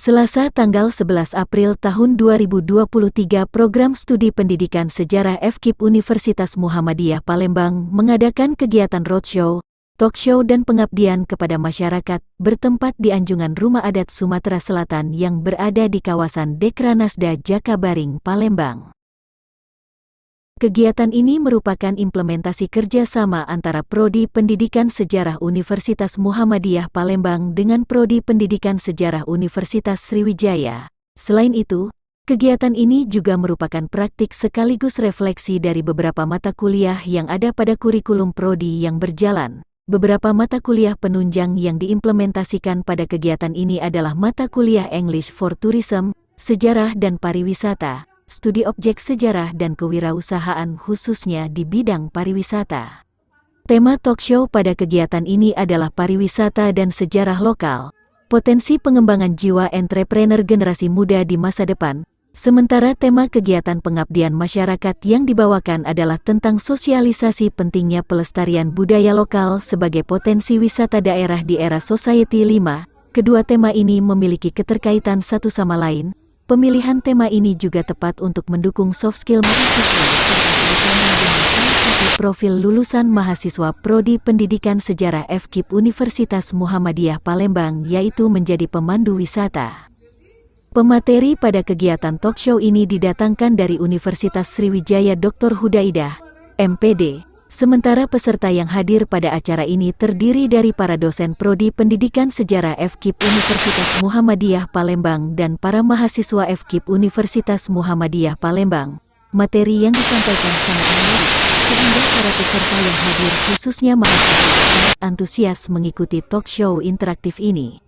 Selasa tanggal 11 April tahun 2023 Program Studi Pendidikan Sejarah FKIP Universitas Muhammadiyah Palembang mengadakan kegiatan roadshow, talkshow dan pengabdian kepada masyarakat bertempat di Anjungan Rumah Adat Sumatera Selatan yang berada di kawasan Dekranasda Jakabaring, Palembang. Kegiatan ini merupakan implementasi kerjasama antara Prodi Pendidikan Sejarah Universitas Muhammadiyah Palembang dengan Prodi Pendidikan Sejarah Universitas Sriwijaya. Selain itu, kegiatan ini juga merupakan praktik sekaligus refleksi dari beberapa mata kuliah yang ada pada kurikulum Prodi yang berjalan. Beberapa mata kuliah penunjang yang diimplementasikan pada kegiatan ini adalah mata kuliah English for Tourism, Sejarah dan Pariwisata, studi objek sejarah dan kewirausahaan khususnya di bidang pariwisata. Tema talkshow pada kegiatan ini adalah pariwisata dan sejarah lokal, potensi pengembangan jiwa entrepreneur generasi muda di masa depan, sementara tema kegiatan pengabdian masyarakat yang dibawakan adalah tentang sosialisasi pentingnya pelestarian budaya lokal sebagai potensi wisata daerah di era Society 5. Kedua tema ini memiliki keterkaitan satu sama lain, Pemilihan tema ini juga tepat untuk mendukung soft skill mahasiswa profil lulusan mahasiswa Prodi Pendidikan Sejarah FKIP Universitas Muhammadiyah Palembang yaitu menjadi pemandu wisata. Pemateri pada kegiatan talkshow ini didatangkan dari Universitas Sriwijaya Dr. Hudaidah, MPD, Sementara peserta yang hadir pada acara ini terdiri dari para dosen Prodi Pendidikan Sejarah FKIP Universitas Muhammadiyah Palembang dan para mahasiswa FKIP Universitas Muhammadiyah Palembang. Materi yang disampaikan sangat menarik, sehingga para peserta yang hadir khususnya mahasiswa antusias mengikuti talk show interaktif ini.